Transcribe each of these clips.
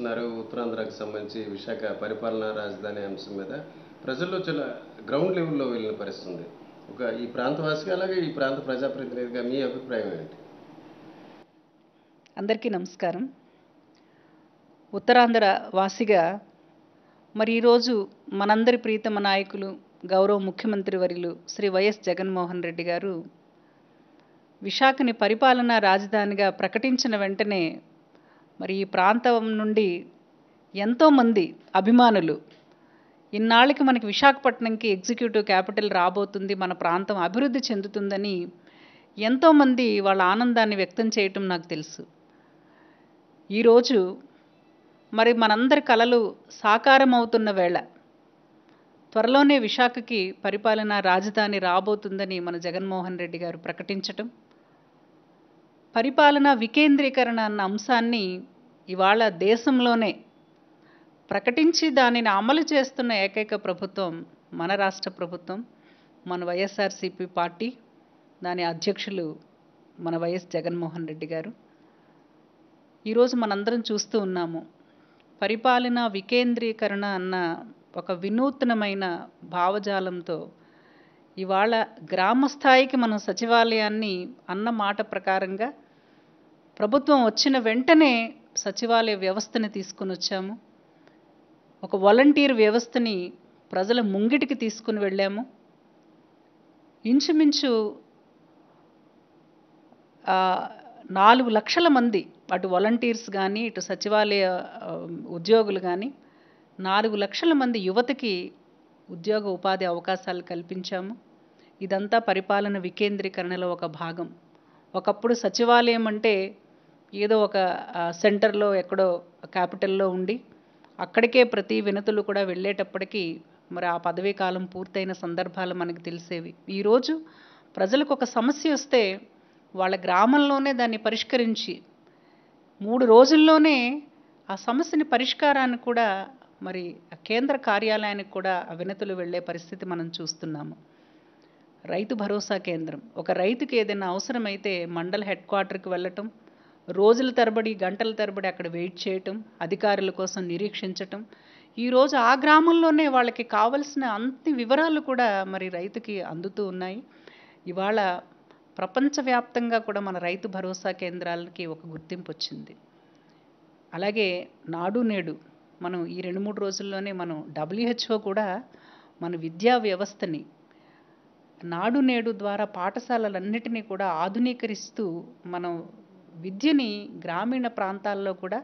చేస్తున్నారు ఉత్తరాంధ్రకు సంబంధించి విశాఖ పరిపాలనా రాజధాని అంశం మీద ప్రజల్లో చాలా గ్రౌండ్ లెవెల్లో వెళ్ళిన పరిస్థితుంది ఒక ఈ ప్రాంతవాసిగా అలాగే ఈ ప్రాంత ప్రజాప్రతినిధిగా మీ అభిప్రాయం ఏంటి అందరికీ నమస్కారం ఉత్తరాంధ్ర వాసిగా మరి ఈరోజు మనందరి ప్రీతమ నాయకులు గౌరవ ముఖ్యమంత్రి వర్యులు శ్రీ వైఎస్ జగన్మోహన్ రెడ్డి గారు విశాఖని పరిపాలనా రాజధానిగా ప్రకటించిన వెంటనే మరి ఈ ప్రాంతం నుండి ఎంతోమంది అభిమానులు ఇన్నాళ్ళకి మనకి విశాఖపట్నంకి ఎగ్జిక్యూటివ్ క్యాపిటల్ రాబోతుంది మన ప్రాంతం అభివృద్ధి చెందుతుందని ఎంతోమంది వాళ్ళ ఆనందాన్ని వ్యక్తం చేయటం నాకు తెలుసు ఈరోజు మరి మనందరి కలలు సాకారం అవుతున్న వేళ త్వరలోనే విశాఖకి పరిపాలన రాజధాని రాబోతుందని మన జగన్మోహన్ రెడ్డి గారు ప్రకటించటం పరిపాలన వికేంద్రీకరణ అన్న అంశాన్ని ఇవాళ దేశంలోనే ప్రకటించి దానిని అమలు చేస్తున్న ఏకైక ప్రభుత్వం మన రాష్ట్ర ప్రభుత్వం మన వైఎస్ఆర్సీపీ పార్టీ దాని అధ్యక్షులు మన వైఎస్ జగన్మోహన్ రెడ్డి గారు ఈరోజు మనందరం చూస్తూ ఉన్నాము పరిపాలన వికేంద్రీకరణ అన్న ఒక వినూత్నమైన భావజాలంతో ఇవాళ గ్రామ స్థాయికి మనం సచివాలయాన్ని అన్న మాట ప్రకారంగా ప్రభుత్వం వచ్చిన వెంటనే సచివాలయ వ్యవస్థని తీసుకుని వచ్చాము ఒక వాలంటీర్ వ్యవస్థని ప్రజల ముంగిటికి తీసుకుని వెళ్ళాము ఇంచుమించు నాలుగు లక్షల మంది అటు వాలంటీర్స్ కానీ ఇటు సచివాలయ ఉద్యోగులు కానీ నాలుగు లక్షల మంది యువతకి ఉద్యోగ ఉపాధి అవకాశాలు కల్పించాము ఇదంతా పరిపాలన వికేంద్రీకరణలో ఒక భాగం ఒకప్పుడు సచివాలయం అంటే ఏదో ఒక సెంటర్లో ఎక్కడో క్యాపిటల్లో ఉండి అక్కడికే ప్రతి వినతులు కూడా వెళ్ళేటప్పటికీ మరి ఆ పదవీ కాలం పూర్తయిన సందర్భాలు మనకు తెలిసేవి ఈరోజు ప్రజలకు ఒక సమస్య వస్తే వాళ్ళ గ్రామంలోనే దాన్ని పరిష్కరించి మూడు రోజుల్లోనే ఆ సమస్యని పరిష్కారాన్ని కూడా మరి కేంద్ర కార్యాలయానికి కూడా వినతులు వెళ్ళే పరిస్థితి మనం చూస్తున్నాము రైతు భరోసా కేంద్రం ఒక రైతుకి ఏదైనా అవసరమైతే మండల్ హెడ్ క్వార్టర్కి వెళ్ళటం రోజుల తరబడి గంటల తరబడి అక్కడ వెయిట్ చేయటం అధికారుల కోసం నిరీక్షించటం ఈరోజు ఆ గ్రామంలోనే వాళ్ళకి కావలసిన అన్ని వివరాలు కూడా మరి రైతుకి అందుతూ ఉన్నాయి ఇవాళ ప్రపంచవ్యాప్తంగా కూడా మన రైతు భరోసా కేంద్రాలకి ఒక గుర్తింపు వచ్చింది అలాగే నాడు నేడు మనం ఈ రెండు మూడు రోజుల్లోనే మనం డబ్ల్యూహెచ్ఓ కూడా మన విద్యా వ్యవస్థని నాడు నేడు ద్వారా పాఠశాలలన్నిటినీ కూడా ఆధునీకరిస్తూ మనం విద్యని గ్రామీణ ప్రాంతాల్లో కూడా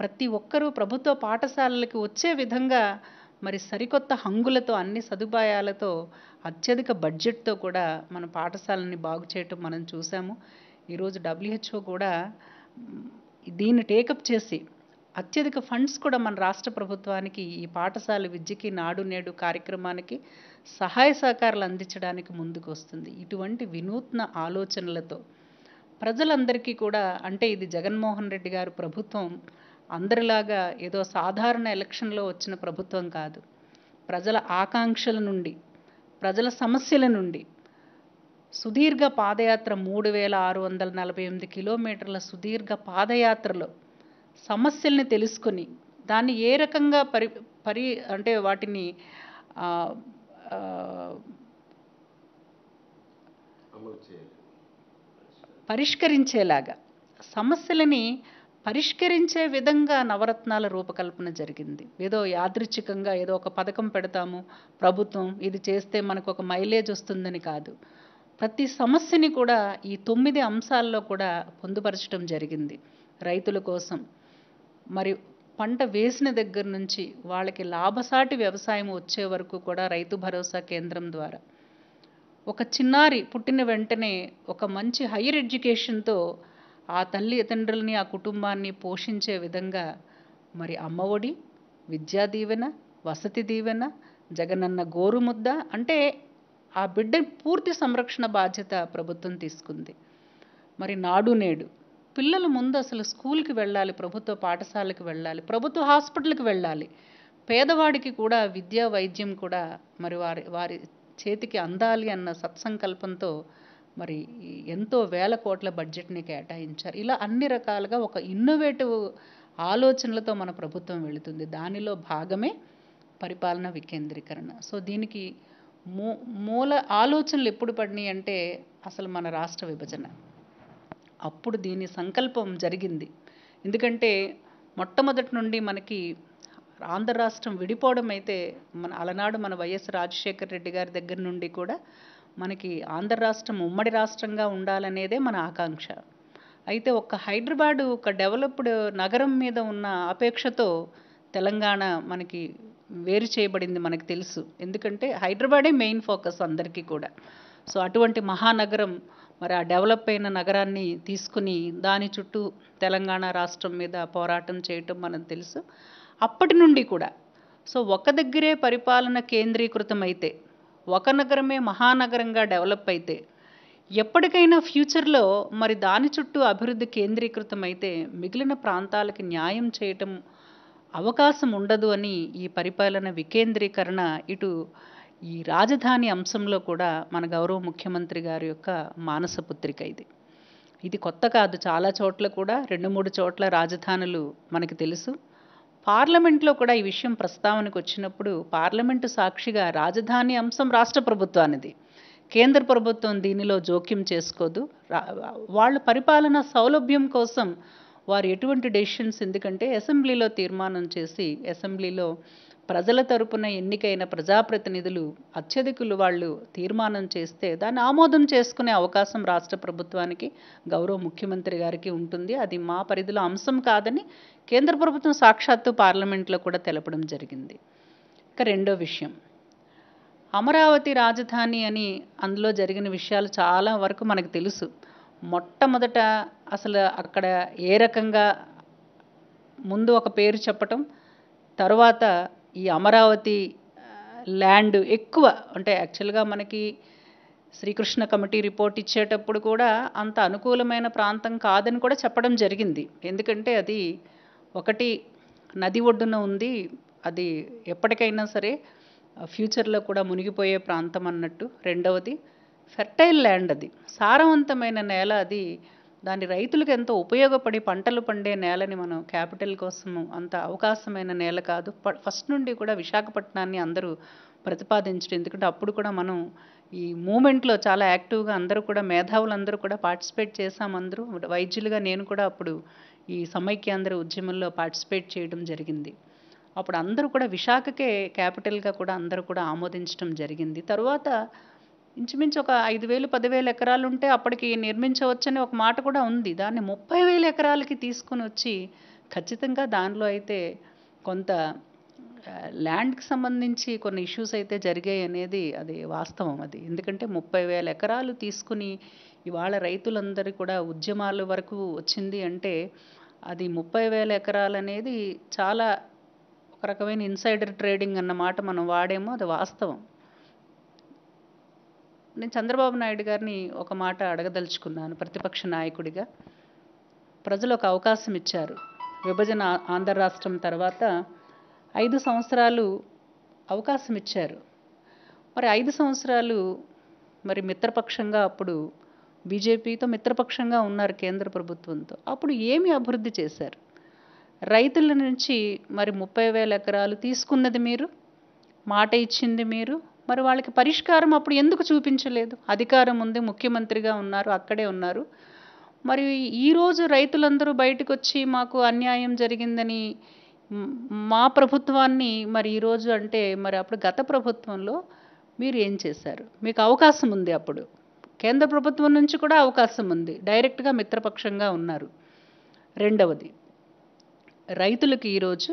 ప్రతి ఒక్కరూ ప్రభుత్వ పాఠశాలలకి వచ్చే విధంగా మరి సరికొత్త హంగులతో అన్ని సదుపాయాలతో అత్యధిక బడ్జెట్తో కూడా మన పాఠశాలని బాగు చేయటం మనం చూసాము ఈరోజు డబ్ల్యూహెచ్ఓ కూడా దీన్ని టేకప్ చేసి అత్యధిక ఫండ్స్ కూడా మన రాష్ట్ర ప్రభుత్వానికి ఈ పాఠశాల విద్యకి నాడు నేడు కార్యక్రమానికి సహాయ సహకారాలు అందించడానికి ముందుకు వస్తుంది ఇటువంటి వినూత్న ఆలోచనలతో ప్రజలందరికీ కూడా అంటే ఇది జగన్మోహన్ రెడ్డి గారు ప్రభుత్వం అందరిలాగా ఏదో సాధారణ ఎలక్షన్లో వచ్చిన ప్రభుత్వం కాదు ప్రజల ఆకాంక్షల నుండి ప్రజల సమస్యల నుండి సుదీర్ఘ పాదయాత్ర మూడు వేల ఆరు వందల నలభై ఎనిమిది కిలోమీటర్ల సుదీర్ఘ పాదయాత్రలో సమస్యల్ని తెలుసుకొని దాన్ని ఏ రకంగా పరి పరి అంటే వాటిని అమలు చేయాలి పరిష్కరించేలాగా సమస్యలని పరిష్కరించే విధంగా నవరత్నాల రూపకల్పన జరిగింది ఏదో యాదృచ్ఛికంగా ఏదో ఒక పథకం పెడతాము ప్రభుత్వం ఇది చేస్తే మనకు ఒక మైలేజ్ వస్తుందని కాదు ప్రతి సమస్యని కూడా ఈ తొమ్మిది అంశాల్లో కూడా పొందుపరచడం జరిగింది రైతుల కోసం మరి పంట వేసిన దగ్గర నుంచి వాళ్ళకి లాభసాటి వ్యవసాయం వచ్చే వరకు కూడా రైతు భరోసా కేంద్రం ద్వారా ఒక చిన్నారి పుట్టిన వెంటనే ఒక మంచి హయ్యర్ ఎడ్యుకేషన్తో ఆ తల్లిదండ్రులని ఆ కుటుంబాన్ని పోషించే విధంగా మరి అమ్మఒడి విద్యా దీవెన వసతి దీవెన జగనన్న గోరుముద్ద అంటే ఆ బిడ్డ పూర్తి సంరక్షణ బాధ్యత ప్రభుత్వం తీసుకుంది మరి నాడు నేడు పిల్లలు ముందు అసలు స్కూల్కి వెళ్ళాలి ప్రభుత్వ పాఠశాలకు వెళ్ళాలి ప్రభుత్వ హాస్పిటల్కి వెళ్ళాలి పేదవాడికి కూడా విద్యా వైద్యం కూడా మరి వారి వారి చేతికి అందాలి అన్న సత్సంకల్పంతో మరి ఎంతో వేల కోట్ల బడ్జెట్ని కేటాయించారు ఇలా అన్ని రకాలుగా ఒక ఇన్నోవేటివ్ ఆలోచనలతో మన ప్రభుత్వం వెళుతుంది దానిలో భాగమే పరిపాలన వికేంద్రీకరణ సో దీనికి మూ మూల ఆలోచనలు ఎప్పుడు పడినాయి అంటే అసలు మన రాష్ట్ర విభజన అప్పుడు దీని సంకల్పం జరిగింది ఎందుకంటే మొట్టమొదటి నుండి మనకి ఆంధ్ర రాష్ట్రం విడిపోవడం అయితే మన అలనాడు మన వైఎస్ రాజశేఖర రెడ్డి గారి దగ్గర నుండి కూడా మనకి ఆంధ్ర రాష్ట్రం ఉమ్మడి రాష్ట్రంగా ఉండాలనేదే మన ఆకాంక్ష అయితే ఒక్క హైదరాబాద్ ఒక డెవలప్డ్ నగరం మీద ఉన్న అపేక్షతో తెలంగాణ మనకి వేరు చేయబడింది మనకు తెలుసు ఎందుకంటే హైదరాబాదే మెయిన్ ఫోకస్ అందరికీ కూడా సో అటువంటి మహానగరం మరి ఆ డెవలప్ అయిన నగరాన్ని తీసుకుని దాని చుట్టూ తెలంగాణ రాష్ట్రం మీద పోరాటం చేయటం మనకు తెలుసు అప్పటి నుండి కూడా సో ఒక దగ్గరే పరిపాలన కేంద్రీకృతమైతే ఒక నగరమే మహానగరంగా డెవలప్ అయితే ఎప్పటికైనా ఫ్యూచర్లో మరి దాని చుట్టూ అభివృద్ధి కేంద్రీకృతమైతే మిగిలిన ప్రాంతాలకు న్యాయం చేయటం అవకాశం ఉండదు అని ఈ పరిపాలన వికేంద్రీకరణ ఇటు ఈ రాజధాని అంశంలో కూడా మన గౌరవ ముఖ్యమంత్రి గారి యొక్క మానసపుత్రిక ఇది ఇది కొత్త కాదు చాలా చోట్ల కూడా రెండు మూడు చోట్ల రాజధానులు మనకు తెలుసు పార్లమెంట్లో కూడా ఈ విషయం ప్రస్తావనకు వచ్చినప్పుడు పార్లమెంటు సాక్షిగా రాజధాని అంశం రాష్ట్ర ప్రభుత్వానిది కేంద్ర ప్రభుత్వం దీనిలో జోక్యం చేసుకోదు వాళ్ళ పరిపాలన సౌలభ్యం కోసం వారు ఎటువంటి డెసిషన్స్ ఎందుకంటే అసెంబ్లీలో తీర్మానం చేసి అసెంబ్లీలో ప్రజల తరపున ఎన్నికైన ప్రజాప్రతినిధులు అత్యధికులు వాళ్ళు తీర్మానం చేస్తే దాన్ని ఆమోదం చేసుకునే అవకాశం రాష్ట్ర ప్రభుత్వానికి గౌరవ ముఖ్యమంత్రి గారికి ఉంటుంది అది మా పరిధిలో అంశం కాదని కేంద్ర ప్రభుత్వం సాక్షాత్తు పార్లమెంట్లో కూడా తెలపడం జరిగింది ఇక రెండో విషయం అమరావతి రాజధాని అని అందులో జరిగిన విషయాలు చాలా వరకు మనకు తెలుసు మొట్టమొదట అసలు అక్కడ ఏ రకంగా ముందు ఒక పేరు చెప్పటం తర్వాత ఈ అమరావతి ల్యాండ్ ఎక్కువ అంటే యాక్చువల్గా మనకి శ్రీకృష్ణ కమిటీ రిపోర్ట్ ఇచ్చేటప్పుడు కూడా అంత అనుకూలమైన ప్రాంతం కాదని కూడా చెప్పడం జరిగింది ఎందుకంటే అది ఒకటి నది ఒడ్డున ఉంది అది ఎప్పటికైనా సరే ఫ్యూచర్లో కూడా మునిగిపోయే ప్రాంతం అన్నట్టు రెండవది ఫెర్టైల్ ల్యాండ్ అది సారవంతమైన నేల అది దాని రైతులకు ఎంతో ఉపయోగపడి పంటలు పండే నేలని మనం క్యాపిటల్ కోసము అంత అవకాశమైన నేల కాదు ఫస్ట్ నుండి కూడా విశాఖపట్నాన్ని అందరూ ప్రతిపాదించడం ఎందుకంటే అప్పుడు కూడా మనం ఈ మూమెంట్లో చాలా యాక్టివ్గా అందరూ కూడా మేధావులందరూ కూడా పార్టిసిపేట్ చేశాం అందరూ వైద్యులుగా నేను కూడా అప్పుడు ఈ సమైక్యాంధ్ర ఉద్యమంలో పార్టిసిపేట్ చేయడం జరిగింది అప్పుడు అందరూ కూడా విశాఖకే క్యాపిటల్గా కూడా అందరూ కూడా ఆమోదించడం జరిగింది తర్వాత ఇంచుమించు ఒక ఐదు వేలు పదివేలు ఎకరాలు ఉంటే అప్పటికి నిర్మించవచ్చని ఒక మాట కూడా ఉంది దాన్ని ముప్పై వేల ఎకరాలకి తీసుకుని వచ్చి ఖచ్చితంగా దానిలో అయితే కొంత ల్యాండ్కి సంబంధించి కొన్ని ఇష్యూస్ అయితే జరిగాయి అనేది అది వాస్తవం అది ఎందుకంటే ముప్పై వేల ఎకరాలు తీసుకుని ఇవాళ రైతులందరి కూడా ఉద్యమాల వరకు వచ్చింది అంటే అది ముప్పై వేల ఎకరాలు అనేది చాలా ఒక రకమైన ఇన్సైడర్ ట్రేడింగ్ అన్న మాట మనం వాడేమో అది వాస్తవం నేను చంద్రబాబు నాయుడు గారిని ఒక మాట అడగదలుచుకున్నాను ప్రతిపక్ష నాయకుడిగా ప్రజలు ఒక అవకాశం ఇచ్చారు విభజన ఆంధ్ర రాష్ట్రం తర్వాత ఐదు సంవత్సరాలు అవకాశం ఇచ్చారు మరి ఐదు సంవత్సరాలు మరి మిత్రపక్షంగా అప్పుడు బీజేపీతో మిత్రపక్షంగా ఉన్నారు కేంద్ర ప్రభుత్వంతో అప్పుడు ఏమి అభివృద్ధి చేశారు రైతుల నుంచి మరి ముప్పై వేల ఎకరాలు తీసుకున్నది మీరు మాట ఇచ్చింది మీరు మరి వాళ్ళకి పరిష్కారం అప్పుడు ఎందుకు చూపించలేదు అధికారం ఉంది ముఖ్యమంత్రిగా ఉన్నారు అక్కడే ఉన్నారు మరి ఈరోజు రైతులందరూ బయటకు వచ్చి మాకు అన్యాయం జరిగిందని మా ప్రభుత్వాన్ని మరి ఈరోజు అంటే మరి అప్పుడు గత ప్రభుత్వంలో మీరు ఏం చేశారు మీకు అవకాశం ఉంది అప్పుడు కేంద్ర ప్రభుత్వం నుంచి కూడా అవకాశం ఉంది డైరెక్ట్గా మిత్రపక్షంగా ఉన్నారు రెండవది రైతులకు ఈరోజు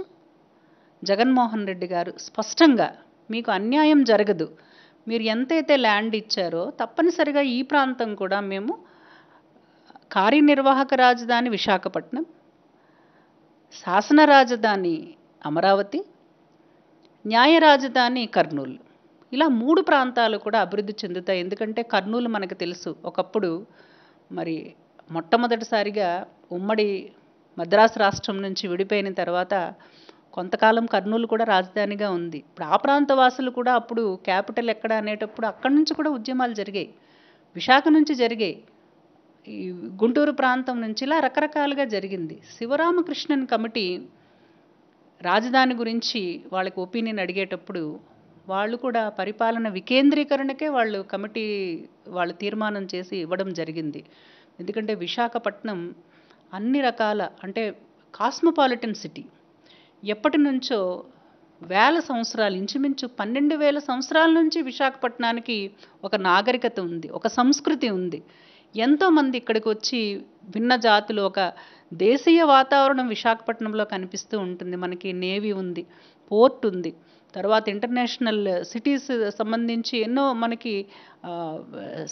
జగన్మోహన్ రెడ్డి గారు స్పష్టంగా మీకు అన్యాయం జరగదు మీరు ఎంతైతే ల్యాండ్ ఇచ్చారో తప్పనిసరిగా ఈ ప్రాంతం కూడా మేము కార్యనిర్వాహక రాజధాని విశాఖపట్నం శాసన రాజధాని అమరావతి న్యాయ రాజధాని కర్నూలు ఇలా మూడు ప్రాంతాలు కూడా అభివృద్ధి చెందుతాయి ఎందుకంటే కర్నూలు మనకు తెలుసు ఒకప్పుడు మరి మొట్టమొదటిసారిగా ఉమ్మడి మద్రాసు రాష్ట్రం నుంచి విడిపోయిన తర్వాత కొంతకాలం కర్నూలు కూడా రాజధానిగా ఉంది ఇప్పుడు ఆ ప్రాంత వాసులు కూడా అప్పుడు క్యాపిటల్ ఎక్కడ అనేటప్పుడు అక్కడి నుంచి కూడా ఉద్యమాలు జరిగాయి విశాఖ నుంచి జరిగాయి ఈ గుంటూరు ప్రాంతం నుంచి ఇలా రకరకాలుగా జరిగింది శివరామకృష్ణన్ కమిటీ రాజధాని గురించి వాళ్ళకి ఒపీనియన్ అడిగేటప్పుడు వాళ్ళు కూడా పరిపాలన వికేంద్రీకరణకే వాళ్ళు కమిటీ వాళ్ళు తీర్మానం చేసి ఇవ్వడం జరిగింది ఎందుకంటే విశాఖపట్నం అన్ని రకాల అంటే కాస్మోపాలిటన్ సిటీ ఎప్పటి నుంచో వేల సంవత్సరాలు ఇంచుమించు పన్నెండు వేల సంవత్సరాల నుంచి విశాఖపట్నానికి ఒక నాగరికత ఉంది ఒక సంస్కృతి ఉంది ఎంతోమంది ఇక్కడికి వచ్చి భిన్న జాతులు ఒక దేశీయ వాతావరణం విశాఖపట్నంలో కనిపిస్తూ ఉంటుంది మనకి నేవీ ఉంది పోర్ట్ ఉంది తర్వాత ఇంటర్నేషనల్ సిటీస్ సంబంధించి ఎన్నో మనకి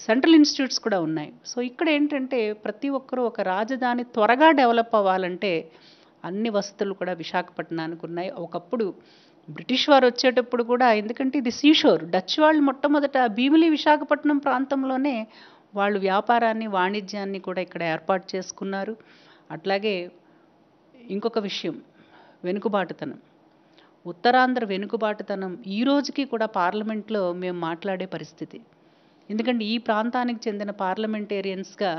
సెంట్రల్ ఇన్స్టిట్యూట్స్ కూడా ఉన్నాయి సో ఇక్కడ ఏంటంటే ప్రతి ఒక్కరూ ఒక రాజధాని త్వరగా డెవలప్ అవ్వాలంటే అన్ని వసతులు కూడా విశాఖపట్నానికి ఉన్నాయి ఒకప్పుడు బ్రిటిష్ వారు వచ్చేటప్పుడు కూడా ఎందుకంటే ఇది సీషోర్ డచ్ వాళ్ళు మొట్టమొదట భీమిలి విశాఖపట్నం ప్రాంతంలోనే వాళ్ళు వ్యాపారాన్ని వాణిజ్యాన్ని కూడా ఇక్కడ ఏర్పాటు చేసుకున్నారు అట్లాగే ఇంకొక విషయం వెనుకబాటుతనం ఉత్తరాంధ్ర వెనుకబాటుతనం ఈ రోజుకి కూడా పార్లమెంట్లో మేము మాట్లాడే పరిస్థితి ఎందుకంటే ఈ ప్రాంతానికి చెందిన పార్లమెంటేరియన్స్గా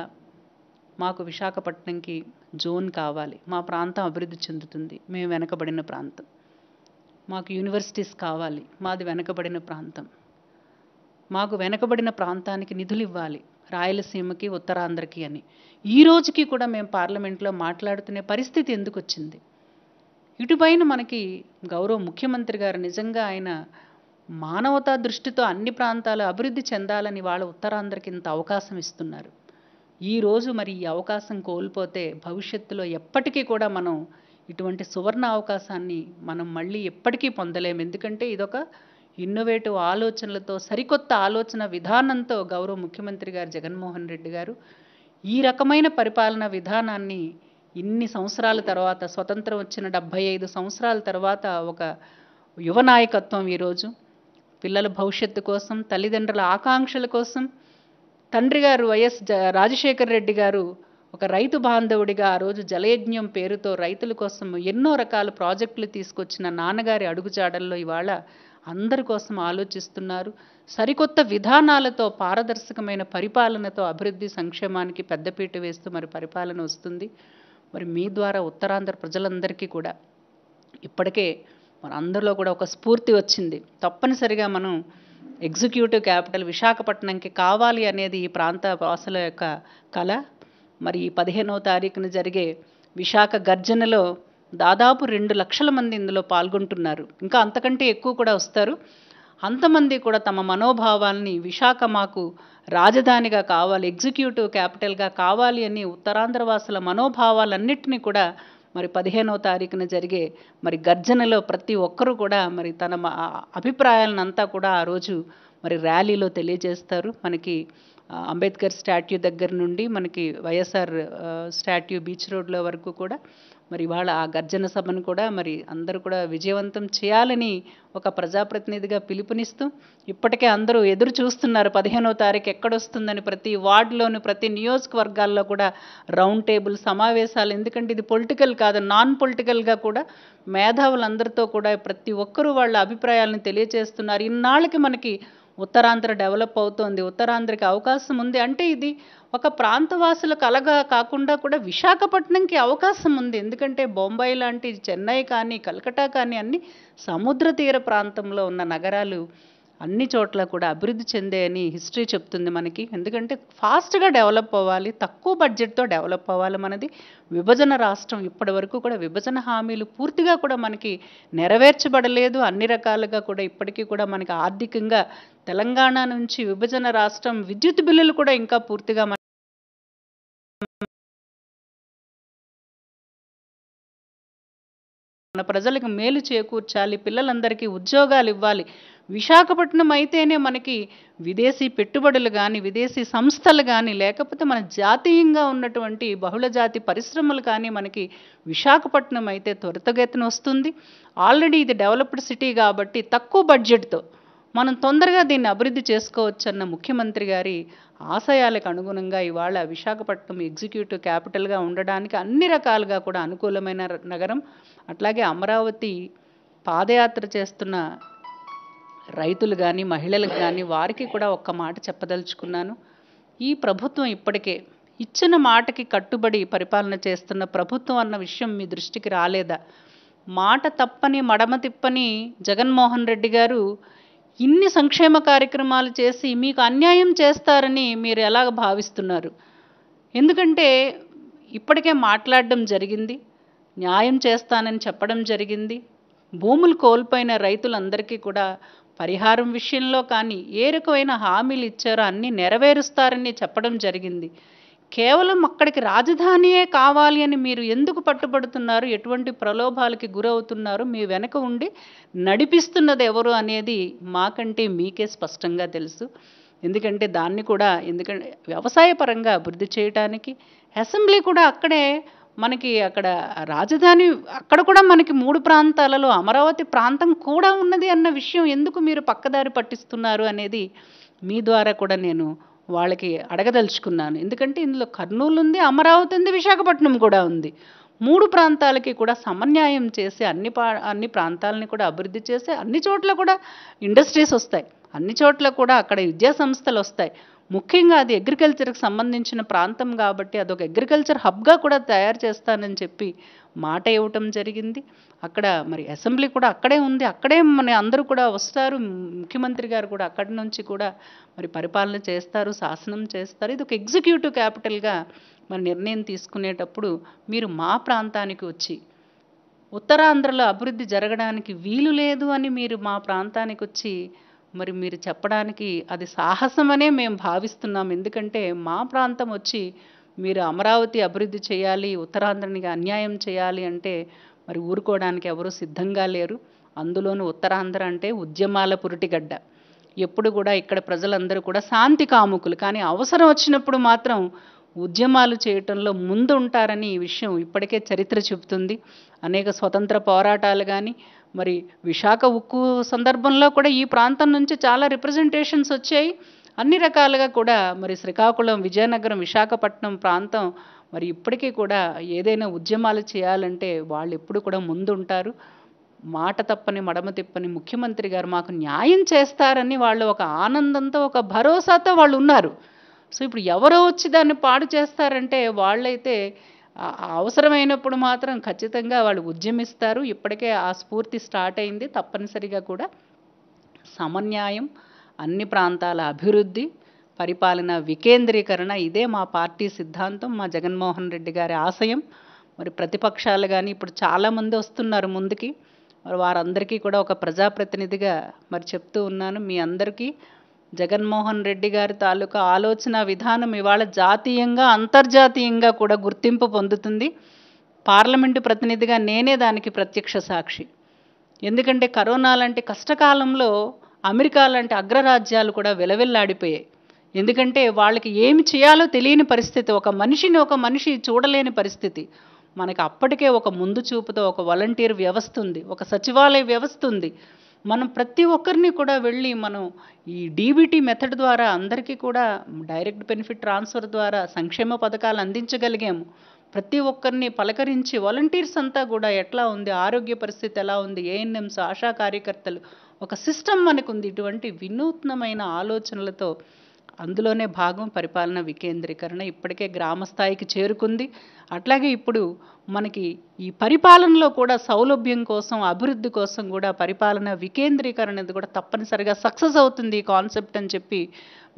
మాకు విశాఖపట్నంకి జోన్ కావాలి మా ప్రాంతం అభివృద్ధి చెందుతుంది మేము వెనకబడిన ప్రాంతం మాకు యూనివర్సిటీస్ కావాలి మాది వెనకబడిన ప్రాంతం మాకు వెనకబడిన ప్రాంతానికి నిధులు ఇవ్వాలి రాయలసీమకి ఉత్తరాంధ్రకి అని ఈ రోజుకి కూడా మేము పార్లమెంట్లో మాట్లాడుతునే పరిస్థితి ఎందుకు వచ్చింది ఇటుపైన మనకి గౌరవ ముఖ్యమంత్రి గారు నిజంగా ఆయన మానవతా దృష్టితో అన్ని ప్రాంతాలు అభివృద్ధి చెందాలని వాళ్ళ ఉత్తరాంధ్రకి ఇంత అవకాశం ఇస్తున్నారు ఈరోజు మరి ఈ అవకాశం కోల్పోతే భవిష్యత్తులో ఎప్పటికీ కూడా మనం ఇటువంటి సువర్ణ అవకాశాన్ని మనం మళ్ళీ ఎప్పటికీ పొందలేము ఎందుకంటే ఇదొక ఇన్నోవేటివ్ ఆలోచనలతో సరికొత్త ఆలోచన విధానంతో గౌరవ ముఖ్యమంత్రి గారు జగన్మోహన్ రెడ్డి గారు ఈ రకమైన పరిపాలన విధానాన్ని ఇన్ని సంవత్సరాల తర్వాత స్వతంత్రం వచ్చిన డెబ్భై ఐదు సంవత్సరాల తర్వాత ఒక యువ నాయకత్వం ఈరోజు పిల్లల భవిష్యత్తు కోసం తల్లిదండ్రుల ఆకాంక్షల కోసం తండ్రి గారు వైఎస్ రాజశేఖర్ రెడ్డి గారు ఒక రైతు బాంధవుడిగా ఆ రోజు జలయజ్ఞం పేరుతో రైతుల కోసం ఎన్నో రకాల ప్రాజెక్టులు తీసుకొచ్చిన నాన్నగారి అడుగుజాడల్లో ఇవాళ అందరి కోసం ఆలోచిస్తున్నారు సరికొత్త విధానాలతో పారదర్శకమైన పరిపాలనతో అభివృద్ధి సంక్షేమానికి పెద్దపీట వేస్తూ మరి పరిపాలన వస్తుంది మరి మీ ద్వారా ఉత్తరాంధ్ర ప్రజలందరికీ కూడా ఇప్పటికే మన అందరిలో కూడా ఒక స్ఫూర్తి వచ్చింది తప్పనిసరిగా మనం ఎగ్జిక్యూటివ్ క్యాపిటల్ విశాఖపట్నంకి కావాలి అనేది ఈ ప్రాంత వాసుల యొక్క కళ మరి పదిహేనవ తారీఖున జరిగే విశాఖ గర్జనలో దాదాపు రెండు లక్షల మంది ఇందులో పాల్గొంటున్నారు ఇంకా అంతకంటే ఎక్కువ కూడా వస్తారు అంతమంది కూడా తమ మనోభావాల్ని విశాఖ మాకు రాజధానిగా కావాలి ఎగ్జిక్యూటివ్ క్యాపిటల్గా కావాలి అని ఉత్తరాంధ్ర వాసుల మనోభావాలన్నింటినీ కూడా మరి పదిహేనవ తారీఖున జరిగే మరి గర్జనలో ప్రతి ఒక్కరూ కూడా మరి తన అభిప్రాయాలనంతా కూడా ఆ రోజు మరి ర్యాలీలో తెలియజేస్తారు మనకి అంబేద్కర్ స్టాట్యూ దగ్గర నుండి మనకి వైఎస్ఆర్ స్టాట్యూ బీచ్ రోడ్ల వరకు కూడా మరి వాళ్ళ ఆ గర్జన సభను కూడా మరి అందరూ కూడా విజయవంతం చేయాలని ఒక ప్రజాప్రతినిధిగా పిలుపునిస్తూ ఇప్పటికే అందరూ ఎదురు చూస్తున్నారు పదిహేనో తారీఖు ఎక్కడొస్తుందని ప్రతి వార్డులోను ప్రతి నియోజకవర్గాల్లో కూడా రౌండ్ టేబుల్ సమావేశాలు ఎందుకంటే ఇది పొలిటికల్ కాదు నాన్ పొలిటికల్గా కూడా మేధావులందరితో కూడా ప్రతి ఒక్కరూ వాళ్ళ అభిప్రాయాలను తెలియజేస్తున్నారు ఇన్నాళ్ళకి మనకి ఉత్తరాంధ్ర డెవలప్ అవుతోంది ఉత్తరాంధ్రకి అవకాశం ఉంది అంటే ఇది ఒక ప్రాంతవాసులు కలగా కాకుండా కూడా విశాఖపట్నంకి అవకాశం ఉంది ఎందుకంటే బొంబాయి లాంటి చెన్నై కానీ కలకటా కానీ అన్ని సముద్ర తీర ప్రాంతంలో ఉన్న నగరాలు అన్ని చోట్ల కూడా అభివృద్ధి చెందే అని హిస్టరీ చెప్తుంది మనకి ఎందుకంటే ఫాస్ట్గా డెవలప్ అవ్వాలి తక్కువ బడ్జెట్తో డెవలప్ అవ్వాలి మనది విభజన రాష్ట్రం ఇప్పటి వరకు కూడా విభజన హామీలు పూర్తిగా కూడా మనకి నెరవేర్చబడలేదు అన్ని రకాలుగా కూడా ఇప్పటికీ కూడా మనకి ఆర్థికంగా తెలంగాణ నుంచి విభజన రాష్ట్రం విద్యుత్ బిల్లులు కూడా ఇంకా పూర్తిగా మన ప్రజలకు మేలు చేకూర్చాలి పిల్లలందరికీ ఉద్యోగాలు ఇవ్వాలి విశాఖపట్నం అయితేనే మనకి విదేశీ పెట్టుబడులు కానీ విదేశీ సంస్థలు కానీ లేకపోతే మన జాతీయంగా ఉన్నటువంటి బహుళ జాతి పరిశ్రమలు కానీ మనకి విశాఖపట్నం అయితే త్వరితగతిన వస్తుంది ఆల్రెడీ ఇది డెవలప్డ్ సిటీ కాబట్టి తక్కువ బడ్జెట్తో మనం తొందరగా దీన్ని అభివృద్ధి చేసుకోవచ్చన్న ముఖ్యమంత్రి గారి ఆశయాలకు అనుగుణంగా ఇవాళ విశాఖపట్నం ఎగ్జిక్యూటివ్ క్యాపిటల్గా ఉండడానికి అన్ని రకాలుగా కూడా అనుకూలమైన నగరం అట్లాగే అమరావతి పాదయాత్ర చేస్తున్న రైతులు కానీ మహిళలకు కానీ వారికి కూడా ఒక్క మాట చెప్పదలుచుకున్నాను ఈ ప్రభుత్వం ఇప్పటికే ఇచ్చిన మాటకి కట్టుబడి పరిపాలన చేస్తున్న ప్రభుత్వం అన్న విషయం మీ దృష్టికి రాలేదా మాట తప్పని మడమ తిప్పని జగన్మోహన్ రెడ్డి గారు ఇన్ని సంక్షేమ కార్యక్రమాలు చేసి మీకు అన్యాయం చేస్తారని మీరు ఎలాగ భావిస్తున్నారు ఎందుకంటే ఇప్పటికే మాట్లాడడం జరిగింది న్యాయం చేస్తానని చెప్పడం జరిగింది భూములు కోల్పోయిన రైతులందరికీ కూడా పరిహారం విషయంలో కానీ ఏ రకమైన హామీలు ఇచ్చారో అన్నీ నెరవేరుస్తారని చెప్పడం జరిగింది కేవలం అక్కడికి రాజధానియే కావాలి అని మీరు ఎందుకు పట్టుబడుతున్నారు ఎటువంటి ప్రలోభాలకి గురవుతున్నారు మీ వెనక ఉండి నడిపిస్తున్నది ఎవరు అనేది మాకంటే మీకే స్పష్టంగా తెలుసు ఎందుకంటే దాన్ని కూడా ఎందుకంటే వ్యవసాయ పరంగా అభివృద్ధి చేయటానికి అసెంబ్లీ కూడా అక్కడే మనకి అక్కడ రాజధాని అక్కడ కూడా మనకి మూడు ప్రాంతాలలో అమరావతి ప్రాంతం కూడా ఉన్నది అన్న విషయం ఎందుకు మీరు పక్కదారి పట్టిస్తున్నారు అనేది మీ ద్వారా కూడా నేను వాళ్ళకి అడగదలుచుకున్నాను ఎందుకంటే ఇందులో కర్నూలు ఉంది అమరావతి ఉంది విశాఖపట్నం కూడా ఉంది మూడు ప్రాంతాలకి కూడా సమన్యాయం చేసి అన్ని పా అన్ని ప్రాంతాలని కూడా అభివృద్ధి చేసి అన్ని చోట్ల కూడా ఇండస్ట్రీస్ వస్తాయి అన్ని చోట్ల కూడా అక్కడ విద్యా సంస్థలు వస్తాయి ముఖ్యంగా అది అగ్రికల్చర్కి సంబంధించిన ప్రాంతం కాబట్టి అదొక అగ్రికల్చర్ హబ్గా కూడా తయారు చేస్తానని చెప్పి మాట ఇవ్వటం జరిగింది అక్కడ మరి అసెంబ్లీ కూడా అక్కడే ఉంది అక్కడే మన అందరూ కూడా వస్తారు ముఖ్యమంత్రి గారు కూడా అక్కడి నుంచి కూడా మరి పరిపాలన చేస్తారు శాసనం చేస్తారు ఇది ఒక ఎగ్జిక్యూటివ్ క్యాపిటల్గా మరి నిర్ణయం తీసుకునేటప్పుడు మీరు మా ప్రాంతానికి వచ్చి ఉత్తరాంధ్రలో అభివృద్ధి జరగడానికి వీలు లేదు అని మీరు మా ప్రాంతానికి వచ్చి మరి మీరు చెప్పడానికి అది సాహసమనే మేము భావిస్తున్నాం ఎందుకంటే మా ప్రాంతం వచ్చి మీరు అమరావతి అభివృద్ధి చేయాలి ఉత్తరాంధ్రనికి అన్యాయం చేయాలి అంటే మరి ఊరుకోవడానికి ఎవరూ సిద్ధంగా లేరు అందులోనూ ఉత్తరాంధ్ర అంటే ఉద్యమాల పురిటిగడ్డ ఎప్పుడు కూడా ఇక్కడ ప్రజలందరూ కూడా శాంతి కాముకులు కానీ అవసరం వచ్చినప్పుడు మాత్రం ఉద్యమాలు చేయటంలో ముందు ఉంటారని ఈ విషయం ఇప్పటికే చరిత్ర చెబుతుంది అనేక స్వతంత్ర పోరాటాలు కానీ మరి విశాఖ ఉక్కు సందర్భంలో కూడా ఈ ప్రాంతం నుంచి చాలా రిప్రజెంటేషన్స్ వచ్చాయి అన్ని రకాలుగా కూడా మరి శ్రీకాకుళం విజయనగరం విశాఖపట్నం ప్రాంతం మరి ఇప్పటికీ కూడా ఏదైనా ఉద్యమాలు చేయాలంటే వాళ్ళు ఎప్పుడు కూడా ముందుంటారు మాట తప్పని మడమ తిప్పని ముఖ్యమంత్రి గారు మాకు న్యాయం చేస్తారని వాళ్ళు ఒక ఆనందంతో ఒక భరోసాతో వాళ్ళు ఉన్నారు సో ఇప్పుడు ఎవరో వచ్చి దాన్ని పాడు చేస్తారంటే వాళ్ళైతే అవసరమైనప్పుడు మాత్రం ఖచ్చితంగా వాళ్ళు ఉద్యమిస్తారు ఇప్పటికే ఆ స్ఫూర్తి స్టార్ట్ అయింది తప్పనిసరిగా కూడా సమన్యాయం అన్ని ప్రాంతాల అభివృద్ధి పరిపాలన వికేంద్రీకరణ ఇదే మా పార్టీ సిద్ధాంతం మా జగన్మోహన్ రెడ్డి గారి ఆశయం మరి ప్రతిపక్షాలు కానీ ఇప్పుడు చాలామంది వస్తున్నారు ముందుకి మరి వారందరికీ కూడా ఒక ప్రజాప్రతినిధిగా మరి చెప్తూ ఉన్నాను మీ అందరికీ జగన్మోహన్ రెడ్డి గారి తాలూకా ఆలోచన విధానం ఇవాళ జాతీయంగా అంతర్జాతీయంగా కూడా గుర్తింపు పొందుతుంది పార్లమెంటు ప్రతినిధిగా నేనే దానికి ప్రత్యక్ష సాక్షి ఎందుకంటే కరోనా లాంటి కష్టకాలంలో అమెరికా లాంటి అగ్రరాజ్యాలు కూడా విలవిల్లాడిపోయాయి ఎందుకంటే వాళ్ళకి ఏమి చేయాలో తెలియని పరిస్థితి ఒక మనిషిని ఒక మనిషి చూడలేని పరిస్థితి మనకి అప్పటికే ఒక ముందు చూపుతో ఒక వాలంటీర్ వ్యవస్థ ఉంది ఒక సచివాలయ వ్యవస్థ ఉంది మనం ప్రతి ఒక్కరిని కూడా వెళ్ళి మనం ఈ డీబీటి మెథడ్ ద్వారా అందరికీ కూడా డైరెక్ట్ బెనిఫిట్ ట్రాన్స్ఫర్ ద్వారా సంక్షేమ పథకాలు అందించగలిగాము ప్రతి ఒక్కరిని పలకరించి వాలంటీర్స్ అంతా కూడా ఎట్లా ఉంది ఆరోగ్య పరిస్థితి ఎలా ఉంది ఏఎన్ఎంస్ ఆశా కార్యకర్తలు ఒక సిస్టమ్ మనకుంది ఇటువంటి వినూత్నమైన ఆలోచనలతో అందులోనే భాగం పరిపాలన వికేంద్రీకరణ ఇప్పటికే గ్రామ స్థాయికి చేరుకుంది అట్లాగే ఇప్పుడు మనకి ఈ పరిపాలనలో కూడా సౌలభ్యం కోసం అభివృద్ధి కోసం కూడా పరిపాలన వికేంద్రీకరణ అనేది కూడా తప్పనిసరిగా సక్సెస్ అవుతుంది ఈ కాన్సెప్ట్ అని చెప్పి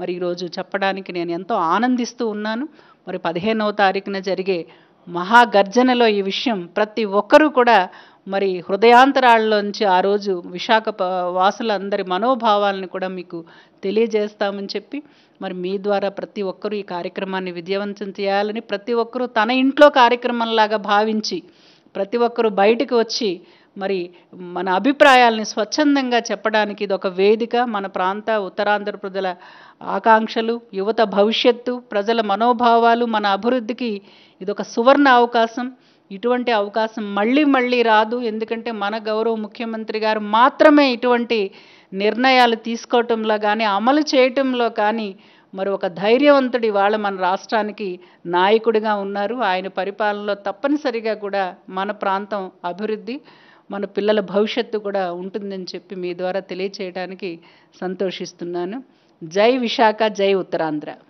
మరి ఈరోజు చెప్పడానికి నేను ఎంతో ఆనందిస్తూ ఉన్నాను మరి పదిహేనవ తారీఖున జరిగే మహాగర్జనలో ఈ విషయం ప్రతి ఒక్కరూ కూడా మరి హృదయాంతరాళ్ళలోంచి ఆ రోజు విశాఖ వాసులందరి మనోభావాలను కూడా మీకు తెలియజేస్తామని చెప్పి మరి మీ ద్వారా ప్రతి ఒక్కరూ ఈ కార్యక్రమాన్ని విజయవంతం చేయాలని ప్రతి ఒక్కరూ తన ఇంట్లో కార్యక్రమంలాగా భావించి ప్రతి ఒక్కరూ బయటకు వచ్చి మరి మన అభిప్రాయాల్ని స్వచ్ఛందంగా చెప్పడానికి ఇది ఒక వేదిక మన ప్రాంత ఉత్తరాంధ్ర ప్రజల ఆకాంక్షలు యువత భవిష్యత్తు ప్రజల మనోభావాలు మన అభివృద్ధికి ఇదొక సువర్ణ అవకాశం ఇటువంటి అవకాశం మళ్ళీ మళ్ళీ రాదు ఎందుకంటే మన గౌరవ ముఖ్యమంత్రి గారు మాత్రమే ఇటువంటి నిర్ణయాలు తీసుకోవటంలో కానీ అమలు చేయటంలో కానీ మరి ఒక ధైర్యవంతుడు ఇవాళ మన రాష్ట్రానికి నాయకుడిగా ఉన్నారు ఆయన పరిపాలనలో తప్పనిసరిగా కూడా మన ప్రాంతం అభివృద్ధి మన పిల్లల భవిష్యత్తు కూడా ఉంటుందని చెప్పి మీ ద్వారా తెలియచేయడానికి సంతోషిస్తున్నాను జై విశాఖ జై ఉత్తరాంధ్ర